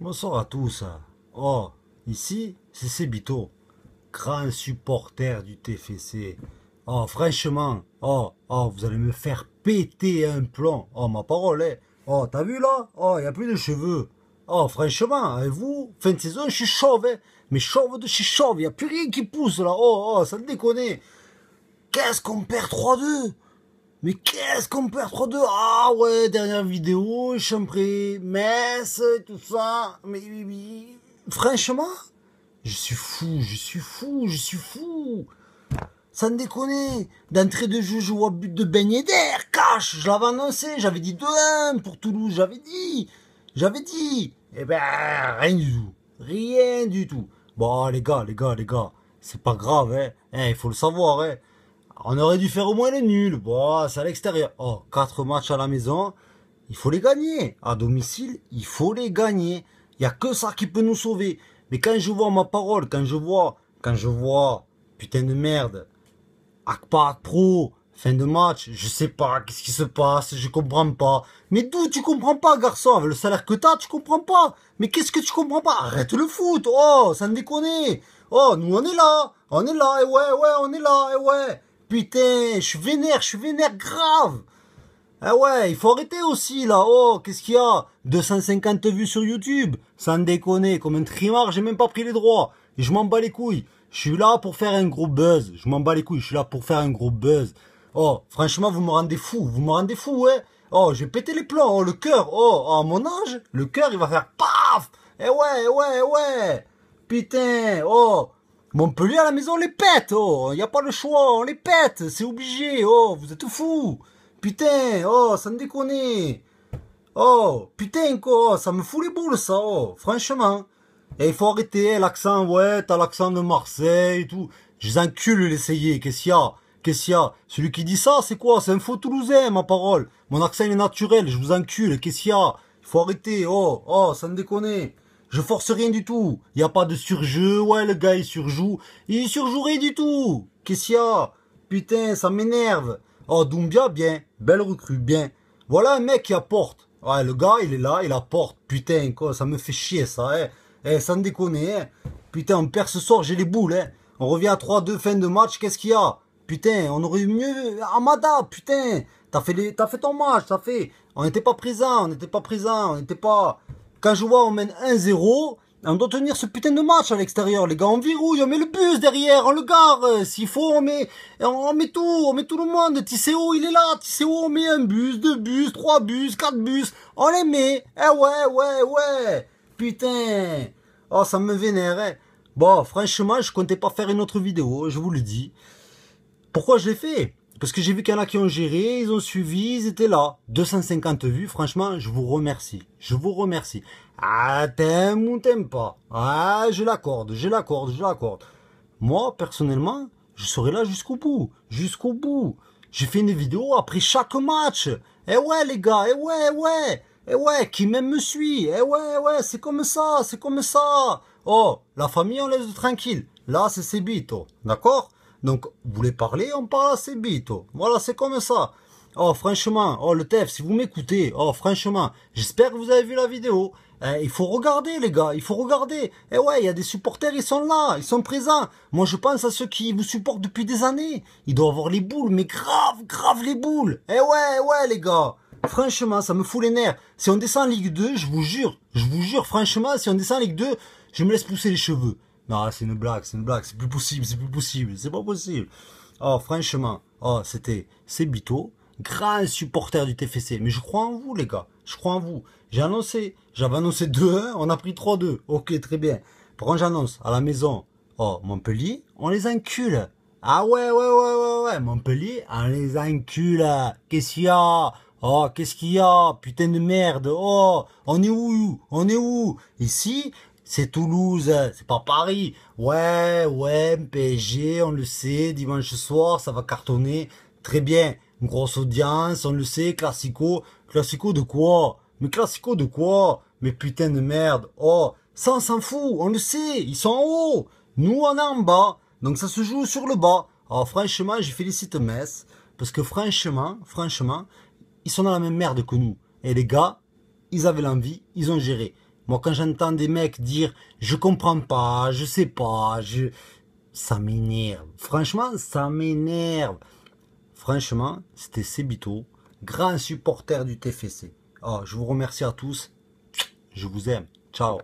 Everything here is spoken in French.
Bonsoir à tous. Oh, ici, c'est Sebito, grand supporter du TFC. Oh, franchement, oh, oh, vous allez me faire péter un plomb. Oh, ma parole, hein. Oh, t'as vu là Oh, il n'y a plus de cheveux. Oh, franchement, hein, et vous Fin de saison, je suis chauve, hein. Mais chauve de chez chauve, il a plus rien qui pousse là. Oh, oh, ça déconne. Qu'est-ce qu'on perd 3-2 mais qu'est-ce qu'on perd trop de Ah ouais, dernière vidéo, prêt. messe, tout ça. Mais, franchement, je suis fou, je suis fou, je suis fou. ça Sans déconner, d'entrée de jeu, je vois but de baigner d'air, cash, je l'avais annoncé, j'avais dit 2-1 pour Toulouse, j'avais dit, j'avais dit. Eh ben, rien du tout, rien du tout. Bon, les gars, les gars, les gars, c'est pas grave, hein, hein il faut le savoir, hein on aurait dû faire au moins les nuls, Bon, bah, c'est à l'extérieur. Oh, quatre matchs à la maison, il faut les gagner. À domicile, il faut les gagner. Il y a que ça qui peut nous sauver. Mais quand je vois ma parole, quand je vois, quand je vois, putain de merde, Akpa, Pro, fin de match, je sais pas, qu'est-ce qui se passe, je comprends pas. Mais d'où tu comprends pas, garçon, avec le salaire que t'as, tu comprends pas. Mais qu'est-ce que tu comprends pas Arrête le foot, oh, ça ne déconne. Oh, nous on est là, on est là, et ouais, ouais, on est là, et ouais. Putain, je suis vénère, je suis vénère grave. Ah ouais, il faut arrêter aussi là. Oh, qu'est-ce qu'il y a 250 vues sur YouTube. Sans déconner, comme un trimard, j'ai même pas pris les droits. Je m'en bats les couilles. Je suis là pour faire un gros buzz. Je m'en bats les couilles, je suis là pour faire un gros buzz. Oh, franchement, vous me rendez fou. Vous me rendez fou, ouais. Hein. Oh, j'ai pété les plans. Oh, le cœur. Oh, mon âge, le cœur, il va faire paf. Eh ouais, ouais, ouais. Putain, oh. Montpellier à la maison, les pète, oh, y a pas le choix, on les pète, c'est obligé, oh, vous êtes fous, putain, oh, sans déconner, oh, putain, quoi, oh, ça me fout les boules, ça, oh, franchement, et il faut arrêter, eh, l'accent, ouais, t'as l'accent de Marseille et tout, je les encule, l'essayer, qu'est-ce qu'il y a, qu'est-ce qu'il y a, celui qui dit ça, c'est quoi, c'est un faux toulousain, ma parole, mon accent est naturel, je vous encule, qu'est-ce qu'il y a, il faut arrêter, oh, oh, sans déconner, je force rien du tout. Il a pas de surjeu. Ouais, le gars, il surjoue. Il surjoue rien du tout. Qu'est-ce qu'il y a Putain, ça m'énerve. Oh, Doumbia, bien. Belle recrue, bien. Voilà un mec qui apporte. Ouais, le gars, il est là, il apporte. Putain, quoi, ça me fait chier, ça. Hein. Eh, sans déconner. Hein. Putain, on perd ce soir, j'ai les boules. Hein. On revient à 3-2, fin de match, qu'est-ce qu'il y a Putain, on aurait eu mieux. Euh, Amada, putain. T'as fait, les... fait ton match, t'as fait. On n'était pas présent, on n'était pas présent, on n'était pas... Quand je vois on mène 1-0. On doit tenir ce putain de match à l'extérieur, les gars. On virouille, on met le bus derrière, on le gare. Euh, s'il faut, on met, euh, on met tout, on met tout le monde. Tisséo, il est là. Tisséo, on met un bus, deux bus, trois bus, quatre bus. On les met. Eh ouais, ouais, ouais. Putain. Oh, ça me vénère. Eh. Bon, franchement, je comptais pas faire une autre vidéo, je vous le dis. Pourquoi je l'ai fait parce que j'ai vu qu'il y en a qui ont géré, ils ont suivi, ils étaient là. 250 vues, franchement, je vous remercie. Je vous remercie. Ah, t'aimes ou t'aimes pas Ah, je l'accorde, je l'accorde, je l'accorde. Moi, personnellement, je serai là jusqu'au bout. Jusqu'au bout. J'ai fait une vidéo après chaque match. Eh ouais, les gars, eh ouais, eh ouais. Eh ouais, qui même me suit. Eh ouais, eh ouais, c'est comme ça, c'est comme ça. Oh, la famille, on laisse tranquille. Là, c'est bites, oh. D'accord donc, vous voulez parler, on parle assez vite. Voilà, c'est comme ça. Oh, franchement, oh, le TEF, si vous m'écoutez, oh, franchement, j'espère que vous avez vu la vidéo. Eh, il faut regarder, les gars, il faut regarder. Eh ouais, il y a des supporters, ils sont là, ils sont présents. Moi, je pense à ceux qui vous supportent depuis des années. Ils doivent avoir les boules, mais grave, grave les boules. Eh ouais, eh ouais, les gars. Franchement, ça me fout les nerfs. Si on descend en Ligue 2, je vous jure, je vous jure, franchement, si on descend en Ligue 2, je me laisse pousser les cheveux. Non, c'est une blague, c'est une blague, c'est plus possible, c'est plus possible, c'est pas possible. Oh, franchement, oh, c'était, c'est Bito, grand supporter du TFC. Mais je crois en vous, les gars, je crois en vous. J'ai annoncé, j'avais annoncé 2-1, on a pris 3-2. Ok, très bien. Par j'annonce à la maison, oh, Montpellier, on les encule. Ah ouais, ouais, ouais, ouais, ouais, Montpellier, on les encule. Qu'est-ce qu'il y a Oh, qu'est-ce qu'il y a Putain de merde. Oh, on est où On est où Ici, c'est Toulouse, hein. c'est pas Paris. Ouais, ouais, PSG, on le sait, dimanche soir, ça va cartonner. Très bien, grosse audience, on le sait, classico. Classico de quoi Mais classico de quoi Mais putain de merde. Oh, ça on s'en fout, on le sait, ils sont en haut. Nous on est en bas, donc ça se joue sur le bas. Alors franchement, je félicite Metz, parce que franchement, franchement, ils sont dans la même merde que nous. Et les gars, ils avaient l'envie, ils ont géré. Moi, quand j'entends des mecs dire je comprends pas, je sais pas, je, ça m'énerve. Franchement, ça m'énerve. Franchement, c'était Sebito, grand supporter du TFC. Ah, je vous remercie à tous. Je vous aime. Ciao.